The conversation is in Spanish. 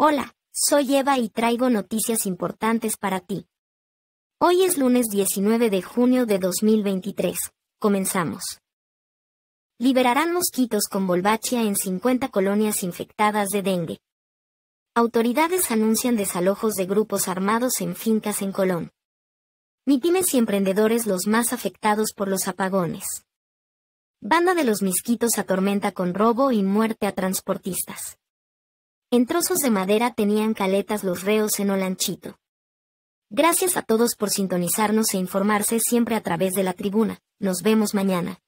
Hola, soy Eva y traigo noticias importantes para ti. Hoy es lunes 19 de junio de 2023. Comenzamos. Liberarán mosquitos con volvachia en 50 colonias infectadas de dengue. Autoridades anuncian desalojos de grupos armados en fincas en Colón. Mitimes y emprendedores los más afectados por los apagones. Banda de los misquitos atormenta con robo y muerte a transportistas. En trozos de madera tenían caletas los reos en Olanchito. Gracias a todos por sintonizarnos e informarse siempre a través de la tribuna. Nos vemos mañana.